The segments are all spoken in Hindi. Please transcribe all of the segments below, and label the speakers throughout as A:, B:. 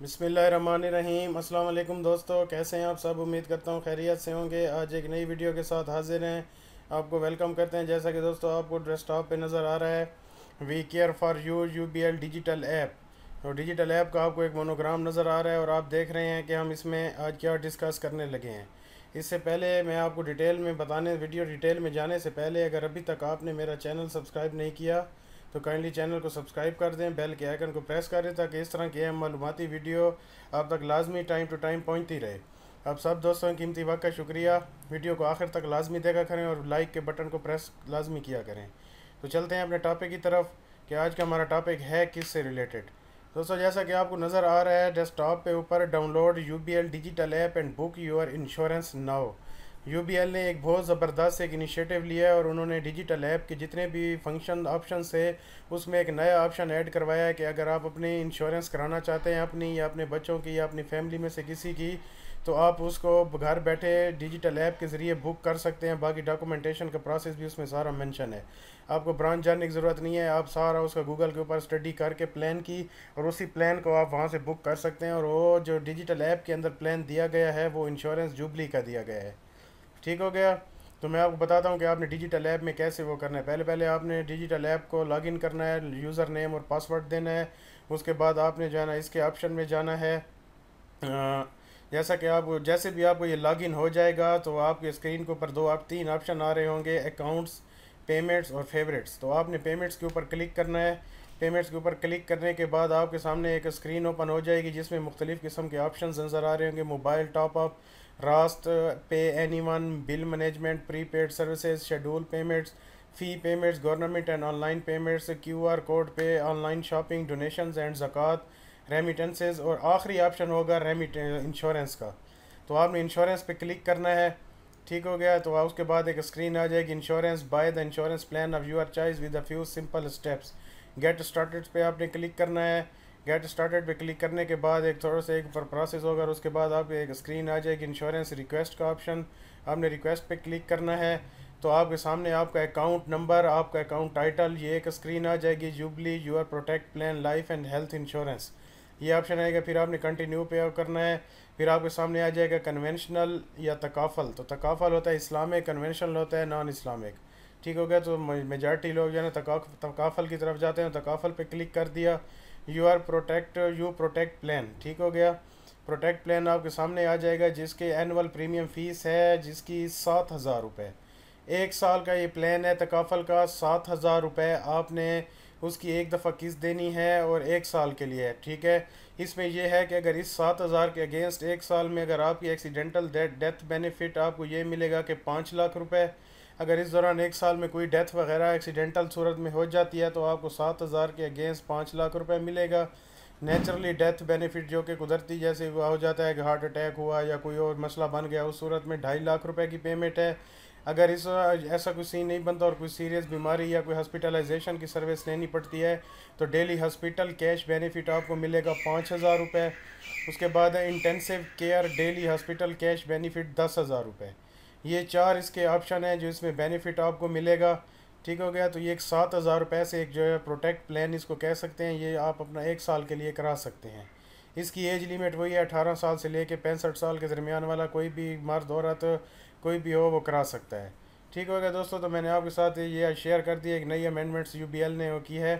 A: बिसमीम अल्लाम दोस्तों कैसे हैं आप सब उम्मीद करता हूँ खैरियत से होंगे आज एक नई वीडियो के साथ हाजिर हैं आपको वेलकम करते हैं जैसा कि दोस्तों आपको टॉप पे नज़र आ रहा है we care for you U B L digital app और डिजिटल ऐप का आपको एक मोनोग्राम नज़र आ रहा है और आप देख रहे हैं कि हम इसमें आज क्या डिस्कस करने लगे हैं इससे पहले मैं आपको डिटेल में बताने वीडियो डिटेल में जाने से पहले अगर अभी तक आपने मेरा चैनल सब्सक्राइब नहीं किया तो काइंडली चैनल को सब्सक्राइब कर दें बेल के आइकन को प्रेस करें ताकि इस तरह की अहम मालूमती वीडियो आप तक लाजमी टाइम टू टाइम पहुँचती रहे आप सब दोस्तों कीमती वक्त का शुक्रिया वीडियो को आखिर तक लाजमी देखा करें और लाइक के बटन को प्रेस लाजमी किया करें तो चलते हैं अपने टॉपिक की तरफ कि आज का हमारा टॉपिक है किस से रिलेटेड दोस्तों जैसा कि आपको नज़र आ रहा है डेस्कटॉप पे ऊपर download U B L digital app and book your insurance now U ने एक बहुत ज़बरदस्त एक इनिशिएटिव लिया है और उन्होंने डिजिटल ऐप के जितने भी फंक्शन ऑप्शन है उसमें एक नया ऑप्शन ऐड करवाया है कि अगर आप अपनी इंश्योरेंस कराना चाहते हैं अपनी या अपने बच्चों की या अपनी फैमिली में से किसी की तो आप उसको घर बैठे डिजिटल ऐप के ज़रिए बुक कर सकते हैं बाकी डॉक्यूमेंटेशन का प्रोसेस भी उसमें सारा मेंशन है आपको ब्रांच जाने की ज़रूरत नहीं है आप सारा उसका गूगल के ऊपर स्टडी करके प्लान की और उसी प्लान को आप वहाँ से बुक कर सकते हैं और वो जो डिजिटल ऐप के अंदर प्लान दिया गया है वो इंश्योरेंस जुबली का दिया गया है ठीक हो गया तो मैं आपको बताता हूँ कि आपने डिजिटल ऐप में कैसे वो करना है पहले पहले आपने डिजिटल ऐप को लॉगिन करना है यूज़र नेम और पासवर्ड देना है उसके बाद आपने जाना इसके ऑप्शन में जाना है जैसा कि आप जैसे भी आपको ये लॉगिन हो जाएगा तो आपके स्क्रीन के ऊपर दो आप तीन ऑप्शन आ रहे होंगे अकाउंट्स पेमेंट्स और फेवरेट्स तो आपने पेमेंट्स के ऊपर क्लिक करना है पेमेंट्स के ऊपर क्लिक करने के बाद आपके सामने एक स्क्रीन ओपन हो जाएगी जिसमें मुख्तलिफ़ किस्म के ऑप्शन नज़र आ रहे होंगे mobile top up Raast pay anyone bill management prepaid services schedule payments fee payments government and online payments Q R code pay online shopping donation and ज़क़़त रेमिटेंसेज और आखिरी ऑप्शन होगा रेमिट इंश्योरेंस का तो आपने इंश्योरेंस पे क्लिक करना है ठीक हो गया तो उसके बाद एक स्क्रीन आ जाएगी insurance buy the insurance plan of your choice with a few simple steps get started पे आपने क्लिक करना है गेट स्टार्टेड पे क्लिक करने के बाद एक थोड़ा सा एक पर प्रोसेस होगा और उसके बाद आप एक स्क्रीन आ जाएगी इंश्योरेंस रिक्वेस्ट का ऑप्शन आपने रिक्वेस्ट पे क्लिक करना है तो आपके सामने आपका अकाउंट नंबर आपका अकाउंट टाइटल ये एक स्क्रीन आ जाएगी jubilee your protect plan life and health insurance ये ऑप्शन आएगा फिर आपने कंटिन्यू पे करना है फिर आपके सामने आ जाएगा कन्वेंशनल या तकाफल तो तकाफल होता है इस्लामिक कन्वेंशनल होता है नॉन इस्लामिक ठीक हो गया तो मेजॉरिटी लोग जो है ना तकाफल की तरफ जाते हैं तकाफल पे क्लिक कर दिया your protect you protect plan ठीक हो गया प्रोटेक्ट प्लान आपके सामने आ जाएगा जिसके एनुअल प्रीमियम फ़ीस है जिसकी सात हज़ार रुपये एक साल का ये प्लान है तकाफल का सात हज़ार रुपये आपने उसकी एक दफ़ा किस्त देनी है और एक साल के लिए ठीक है इसमें यह है कि अगर इस सात हज़ार के अगेंस्ट एक साल में अगर आपकी एक्सीडेंटल डेथ बेनिफिट आपको ये मिलेगा कि पाँच लाख रुपये अगर इस दौरान एक साल में कोई डेथ वगैरह एक्सीडेंटल सूरत में हो जाती है तो आपको सात हज़ार के अगेंस्ट पाँच लाख रुपए मिलेगा नेचुरली डेथ बेनिफिट जो कि कुदरती जैसे हुआ हो जाता है कि हार्ट अटैक हुआ या कोई और मसला बन गया उस सूरत में ढाई लाख रुपए की पेमेंट है अगर इस ऐसा कोई सीन नहीं बनता और कोई सीरियस बीमारी या कोई हॉस्पिटलाइजेशन की सर्विस लेनी पड़ती है तो डेली हॉस्पिटल कैश बेनिफिट आपको मिलेगा पाँच हज़ार रुपये उसके बाद है intensive care daily hospital cash benefit दस हज़ार रुपये ये चार इसके ऑप्शन हैं जो इसमें बेनिफिट आपको मिलेगा ठीक हो गया तो ये एक सात हज़ार रुपये से एक जो है प्रोटेक्ट प्लान इसको कह सकते हैं ये आप अपना एक साल के लिए करा सकते हैं इसकी एज लिमिट वही है अठारह साल से लेके पैंसठ साल के दरमियान वाला कोई भी मर्द औरत कोई भी हो वो करा सकता है ठीक हो गया दोस्तों तो मैंने आपके साथ ये शेयर कर दी एक नई अमेंडमेंट्स यू ने वो की है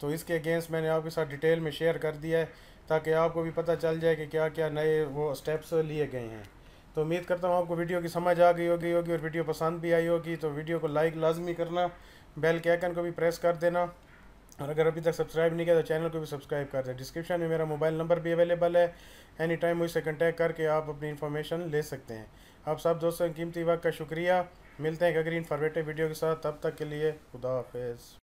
A: तो इसके अगेंस्ट मैंने आपके साथ डिटेल में शेयर कर दिया है ताकि आपको भी पता चल जाए कि क्या क्या नए वो स्टेप्स लिए गए हैं तो उम्मीद करता हूँ आपको वीडियो की समझ आ गई होगी होगी और वीडियो पसंद भी आई होगी तो वीडियो को लाइक लाजमी करना बेल के आइकन को भी प्रेस कर देना और अगर अभी तक सब्सक्राइब नहीं किया तो चैनल को भी सब्सक्राइब कर दें डिस्क्रिप्शन में मेरा मोबाइल नंबर भी अवेलेबल है एनी टाइम मुझसे कॉन्टैक्ट करके आप अपनी इन्फॉर्मेशन ले सकते हैं आप सब दोस्तों कीमती वक्त का शुक्रिया मिलते हैं एक अगली इन्फॉर्मेटिव वीडियो के साथ तब तक के लिए खुदा हाफिज़